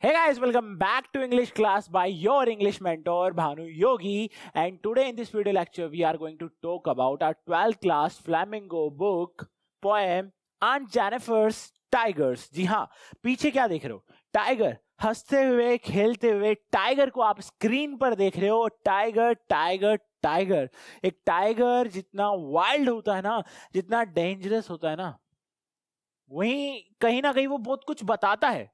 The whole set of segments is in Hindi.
Hey guys, welcome back to English class by your English mentor Bhanu Yogi. And today in this video lecture, we are going to talk about our 12th class Flamingo book poem Aunt Jennifer's Tigers. जी हाँ, पीछे क्या देख रहे हो? Tiger. हंसते हुए खेलते हुए टाइगर को आप स्क्रीन पर देख रहे हो टाइगर टाइगर टाइगर एक टाइगर जितना वाइल्ड होता है ना जितना डेंजरस होता है ना वहीं कहीं ना कहीं वो बहुत कुछ बताता है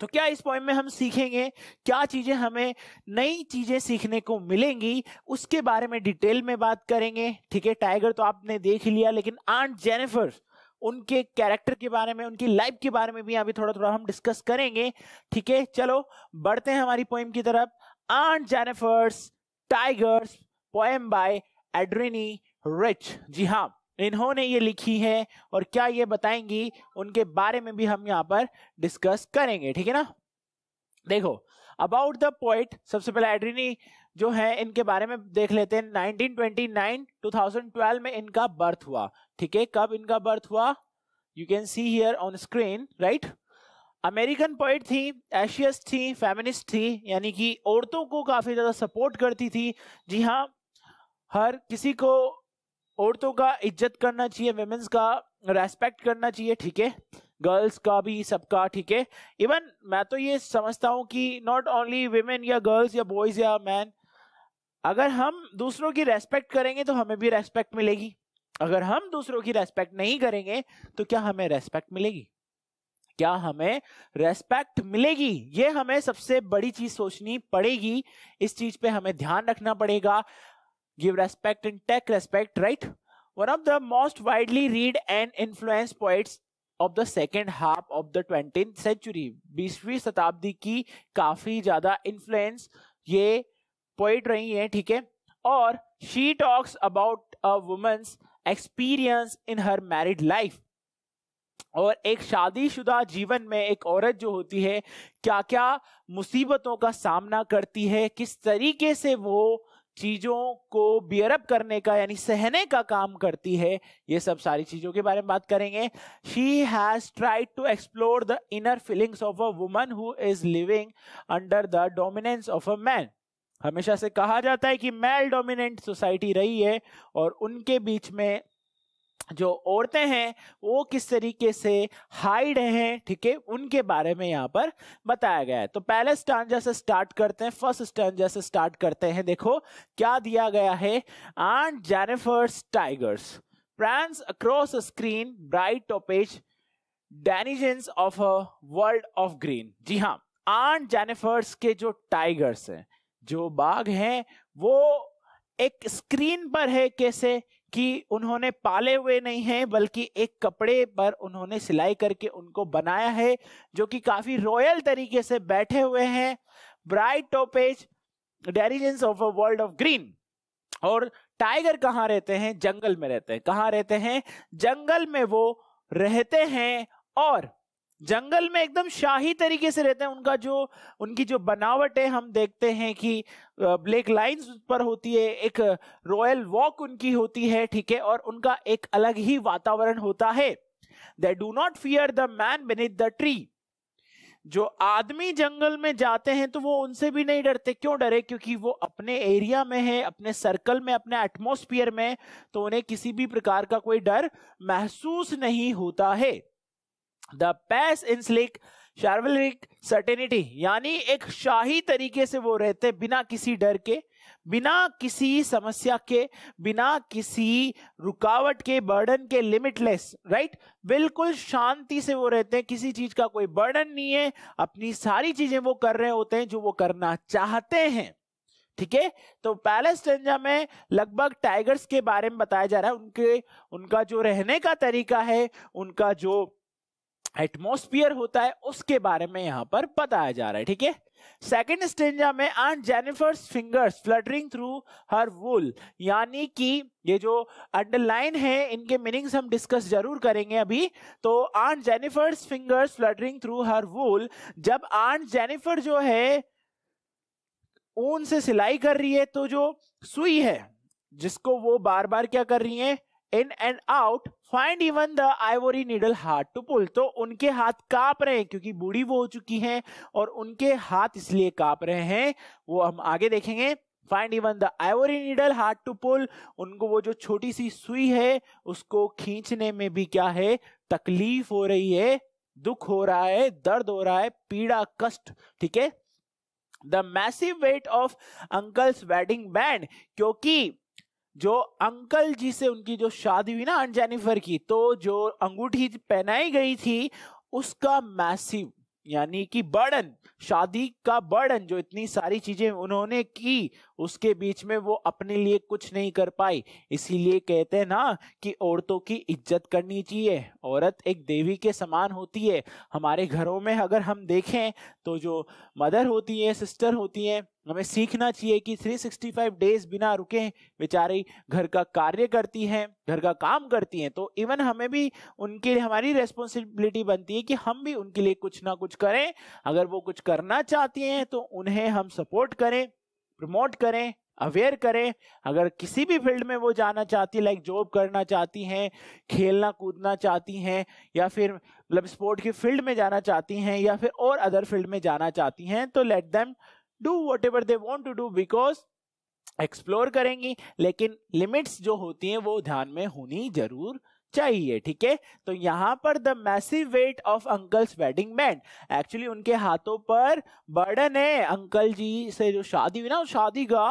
तो क्या इस पॉइंट में हम सीखेंगे क्या चीजें हमें नई चीजें सीखने को मिलेंगी उसके बारे में डिटेल में बात करेंगे ठीक है टाइगर तो आपने देख लिया लेकिन आंट जेनिफर उनके कैरेक्टर के बारे में उनकी लाइफ के बारे में भी अभी थोड़ा थोड़ा हम डिस्कस करेंगे ठीक है चलो बढ़ते हैं हमारी पोइम की तरफ aunt Jennifer's tigers poem by Adrienne Rich जी हाँ इन्होंने ये लिखी है और क्या ये बताएंगी उनके बारे में भी हम यहाँ पर डिस्कस करेंगे ठीक है ना देखो अबाउट द पॉइंट सबसे पहले एड्रीनी जो है इनके बारे में देख लेते हैं 1929 2012 में इनका बर्थ हुआ ठीक है कब इनका बर्थ हुआ you can see here on screen right American poet थी एशियस थी फेमिनिस्ट थी यानी कि औरतों को काफ़ी ज़्यादा सपोर्ट करती थी जी हाँ हर किसी को औरतों का इज्जत करना चाहिए वेमेंस का रेस्पेक्ट करना चाहिए ठीक है गर्ल्स का भी सबका ठीक है इवन मैं तो ये समझता हूँ कि नॉट ओनली वेमेन या गर्ल्स या बॉयज़ या मैन अगर हम दूसरों की रेस्पेक्ट करेंगे तो हमें भी रेस्पेक्ट मिलेगी अगर हम दूसरों की रेस्पेक्ट नहीं करेंगे तो क्या हमें रेस्पेक्ट मिलेगी क्या हमें रेस्पेक्ट मिलेगी ये हमें सबसे बड़ी चीज सोचनी पड़ेगी इस चीज पे हमें ध्यान रखना पड़ेगा give respect and take respect, right? One of the most widely read and influenced poets of the second half of the 20th century बीसवीं shatabdi ki kafi ज्यादा influence ye poet rahi hai theek hai और she talks about a women's experience in her married life और एक शादीशुदा जीवन में एक औरत जो होती है क्या क्या मुसीबतों का सामना करती है किस तरीके से वो चीजों को बियरअप करने का यानी सहने का काम करती है ये सब सारी चीजों के बारे में बात करेंगे she has tried to explore the inner feelings of a woman who is living under the dominance of a man हमेशा से कहा जाता है कि मेल डोमिनेंट सोसाइटी रही है और उनके बीच में जो औरतें हैं वो किस तरीके से हाइड हैं ठीक है उनके बारे में यहाँ पर बताया गया है तो पहले स्टैंड से स्टार्ट करते हैं फर्स्ट स्टांजा से स्टार्ट करते हैं देखो क्या दिया गया है aunt Jennifer's tigers prance across screen bright topaz denizens of a world of green जी हाँ आंट जेनिफर्स के जो टाइगर्स हैं जो बाघ हैं वो एक स्क्रीन पर है कैसे कि उन्होंने पाले हुए नहीं हैं बल्कि एक कपड़े पर उन्होंने सिलाई करके उनको बनाया है जो कि काफी रॉयल तरीके से बैठे हुए हैं bright topaz denizens of a world of green और टाइगर कहाँ रहते हैं जंगल में रहते हैं कहाँ रहते हैं जंगल में वो रहते हैं और जंगल में एकदम शाही तरीके से रहते हैं उनका जो उनकी जो बनावट है हम देखते हैं कि ब्लैक लाइंस पर होती है एक रॉयल वॉक उनकी होती है ठीक है और उनका एक अलग ही वातावरण होता है they do not fear the man beneath the tree जो आदमी जंगल में जाते हैं तो वो उनसे भी नहीं डरते क्यों डरे क्योंकि वो अपने एरिया में है अपने सर्कल में अपने एटमोस्फियर में तो उन्हें किसी भी प्रकार का कोई डर महसूस नहीं होता है द पैस स्लिक शार्वलिक सर्टेनिटी यानी एक शाही तरीके से वो रहते बिना किसी डर के बिना किसी समस्या के बिना किसी रुकावट के बर्डन के लिमिटलेस राइट बिल्कुल शांति से वो रहते हैं किसी चीज का कोई बर्डन नहीं है अपनी सारी चीजें वो कर रहे होते हैं जो वो करना चाहते हैं ठीक है तो पैलेस्टेंजा में लगभग टाइगर्स के बारे में बताया जा रहा है उनके उनका जो रहने का तरीका है उनका जो एटमोस्फियर होता है उसके बारे में यहां पर बताया जा रहा है ठीक है सेकेंड स्टेंजा में aunt Jennifer's fingers fluttering through her wool यानी कि ये जो अंडरलाइन है इनके मीनिंग्स हम डिस्कस जरूर करेंगे अभी तो aunt Jennifer's fingers fluttering through her wool जब आंट जेनिफर जो है ऊन से सिलाई कर रही है तो जो सुई है जिसको वो बार बार क्या कर रही है in and out find even the ivory needle hard to pull तो उनके हाथ कांप रहे हैं क्योंकि बूढ़ी वो हो चुकी हैं और उनके हाथ इसलिए कांप रहे हैं वो हम आगे देखेंगे find even the ivory needle hard to pull उनको वो जो छोटी सी सुई है उसको खींचने में भी क्या है तकलीफ हो रही है दुख हो रहा है दर्द हो रहा है पीड़ा कष्ट ठीक है the massive weight of uncle's wedding band क्योंकि जो अंकल जी से उनकी जो शादी हुई ना अन जेनिफर की तो जो अंगूठी पहनाई गई थी उसका मैसिव यानी कि बर्डन शादी का बर्डन जो इतनी सारी चीजें उन्होंने की उसके बीच में वो अपने लिए कुछ नहीं कर पाई इसीलिए कहते हैं ना कि औरतों की इज्जत करनी चाहिए औरत एक देवी के समान होती है हमारे घरों में अगर हम देखें तो जो मदर होती है सिस्टर होती हैं हमें सीखना चाहिए कि 365 डेज बिना रुके बेचारी घर का कार्य करती हैं घर का काम करती हैं तो इवन हमें भी उनके लिए हमारी रेस्पॉन्सिबिलिटी बनती है कि हम भी उनके लिए कुछ ना कुछ करें अगर वो कुछ करना चाहती हैं तो उन्हें हम सपोर्ट करें प्रमोट करें अवेयर करें अगर किसी भी फील्ड में वो जाना चाहती है लाइक जॉब करना चाहती हैं खेलना कूदना चाहती हैं या फिर मतलब स्पोर्ट की फील्ड में जाना चाहती हैं या फिर और अदर फील्ड में जाना चाहती हैं तो let them do whatever they want to do because explore करेंगी लेकिन लिमिट्स जो होती हैं वो ध्यान में होनी जरूर चाहिए ठीक है तो यहाँ पर the massive weight of uncle's wedding band actually उनके हाथों पर बर्डन है अंकल जी से जो शादी हुई ना शादी का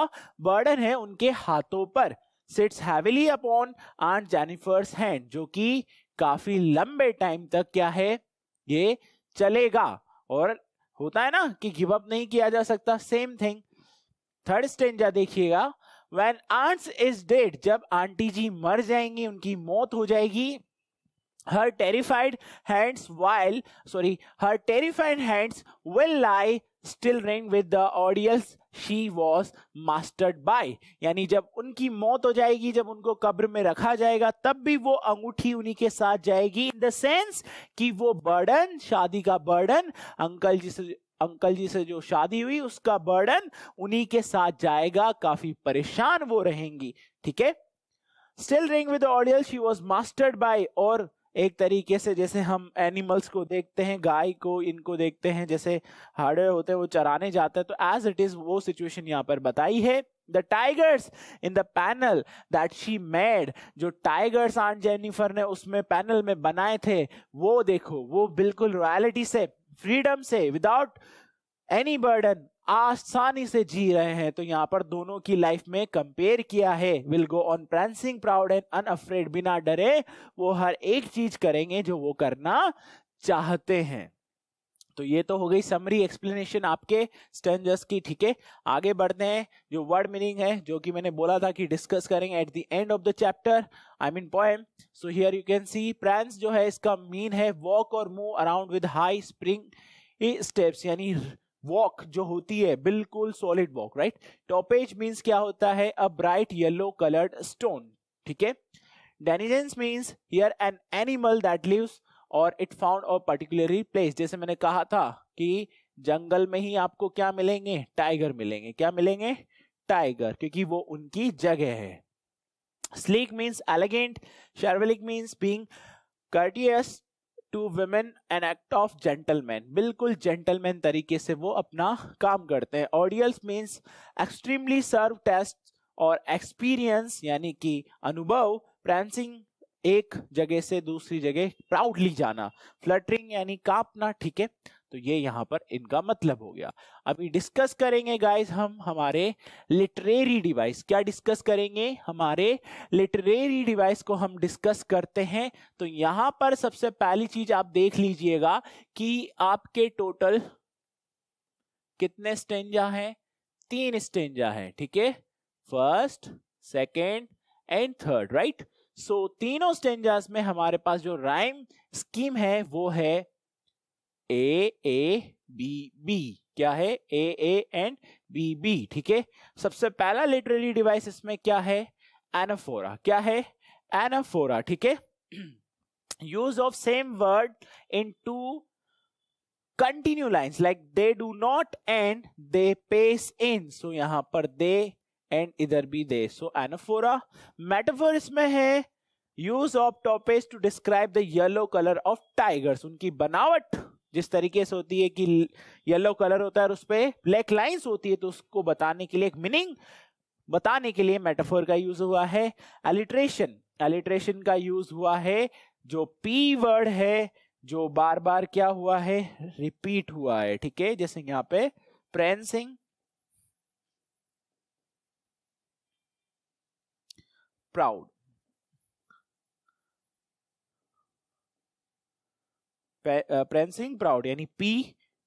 बर्डन है उनके हाथों पर sits heavily upon aunt Jennifer's hand जो कि काफी लंबे टाइम तक क्या है ये चलेगा और होता है ना कि गिव अप नहीं किया जा सकता सेम थिंग थर्ड स्टेंजा देखिएगा वेन आंट्स इज डेड जब आंटी जी मर जाएंगी उनकी मौत हो जाएगी her terrified hands while sorry her terrified hands will lie still ring with the audience she was mastered by यानी जब उनकी मौत हो जाएगी जब उनको कब्र में रखा जाएगा तब भी वो अंगूठी उन्हीं के साथ जाएगी इन द सेंस कि वो बर्डन शादी का बर्डन अंकल जी से अंकल जी से जो शादी हुई उसका बर्डन उन्हीं के साथ जाएगा काफी परेशान वो रहेंगी ठीक है still ring with ordeal she was mastered by और एक तरीके से जैसे हम एनिमल्स को देखते हैं गाय को इनको देखते हैं जैसे हार्डवेयर होते हैं वो चराने जाते हैं तो एज इट इज वो सिचुएशन यहाँ पर बताई है the tigers in the panel that she made जो टाइगर्स आंट जेनिफर ने उसमें पैनल में बनाए थे वो देखो वो बिल्कुल रॉयलिटी से फ्रीडम से विदाउट एनी बर्डन आसानी से जी रहे हैं तो यहाँ पर दोनों की लाइफ में कंपेयर किया है will go on prancing proud and unafraid बिना डरे वो हर एक चीज करेंगे जो वो करना चाहते हैं तो ये तो हो गई समरी एक्सप्लेनेशन आपके स्टेंजर्स की ठीक है आगे बढ़ते हैं जो वर्ड मीनिंग है जो कि मैंने बोला था कि डिस्कस करेंगे at the end of the chapter I mean poem so here you can see prance जो है इसका मीन है वॉक और move around with high spring steps यानी वॉक जो होती है बिल्कुल solid walk right topaz means क्या होता है a bright yellow coloured stone ठीक है denizens means here an animal that lives और it found a particularly place जैसे मैंने कहा था कि जंगल में ही आपको क्या मिलेंगे टाइगर मिलेंगे क्या मिलेंगे टाइगर क्योंकि वो उनकी जगह है sleek means elegant chivalrous means being courteous to women an act of gentleman बिल्कुल जेंटलमैन तरीके से वो अपना काम करते हैं audience means extremely severe test और एक्सपीरियंस यानी कि अनुभव प्रांसिंग एक जगह से दूसरी जगह प्राउडली जाना फ्लटरिंग यानी कांपना ठीक है तो ये यहाँ पर इनका मतलब हो गया अभी डिस्कस करेंगे गाइस हम हमारे लिटरेरी डिवाइस क्या डिस्कस करेंगे हमारे लिटरेरी डिवाइस को हम डिस्कस करते हैं तो यहाँ पर सबसे पहली चीज आप देख लीजिएगा कि आपके टोटल कितने स्टेंजा हैं तीन स्टेंजा हैं ठीक है first second and third right so तीनों स्टेंजास में हमारे पास जो राइम स्कीम है वो है ए ए बी बी क्या है A A and B B ठीक है सबसे पहला लिटरेरी डिवाइस इसमें क्या है एनाफोरा क्या है एनाफोरा ठीक है use of same word in two continue lines like they do not and they pace in so यहां पर दे एंड इधर भी दे सो एनाफोरा मेटाफोर इसमें है use of topaz to describe the yellow colour of tigers उनकी बनावट जिस तरीके से होती है कि येलो कलर होता है और उस पर ब्लैक लाइन्स होती है तो उसको बताने के लिए एक मीनिंग बताने के लिए मेटाफोर का यूज हुआ है एलिट्रेशन एलिट्रेशन का यूज हुआ है जो पी वर्ड है जो बार बार क्या हुआ है रिपीट हुआ है ठीक है जैसे यहाँ पे प्रेम सिंह प्राउड प्रेम सिंह प्राउड यानी पी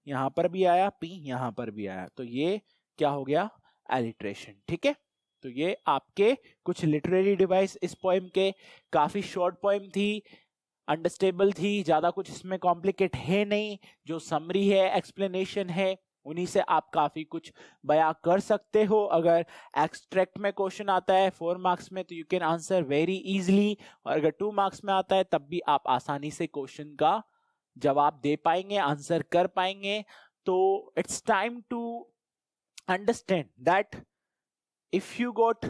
यहां पर भी आया पी यहां पर भी आया तो ये क्या हो गया एलिट्रेशन ठीक है तो ये आपके कुछ लिटरेरी डिवाइस इस पोएम के काफी शॉर्ट पोएम थी अंडरस्टेबल थी ज्यादा कुछ इसमें कॉम्प्लिकेट है नहीं जो समरी है एक्सप्लेनेशन है उन्हीं से आप काफी कुछ बया कर सकते हो अगर एक्सट्रैक्ट में क्वेश्चन आता है फोर मार्क्स में तो you can answer very easily और अगर टू मार्क्स में आता है तब भी आप आसानी से क्वेश्चन का जवाब दे पाएंगे आंसर कर पाएंगे तो it's time to understand that if you got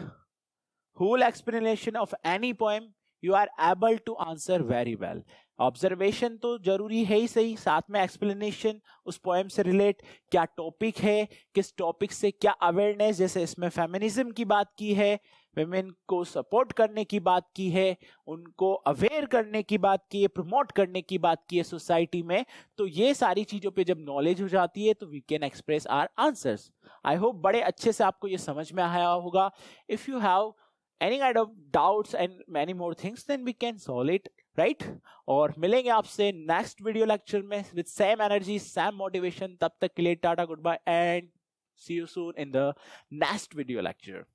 whole explanation of any poem you are able to answer very well observation तो जरूरी है ही सही साथ में एक्सप्लेनेशन उस पोएम से रिलेट क्या टॉपिक है किस टॉपिक से क्या अवेयरनेस जैसे इसमें फेमिनिज्म की बात की है विमेन को सपोर्ट करने की बात की है उनको अवेयर करने की बात की है प्रमोट करने की बात की है सोसाइटी में तो ये सारी चीज़ों पे जब नॉलेज हो जाती है तो we can express our answers I hope बड़े अच्छे से आपको ये समझ में आया होगा if you have any kind of doubts and many more things then we can solve it right और मिलेंगे आपसे नेक्स्ट वीडियो लेक्चर में with same energy same motivation तब तक के लिए tata good bye and see you soon in the next video lecture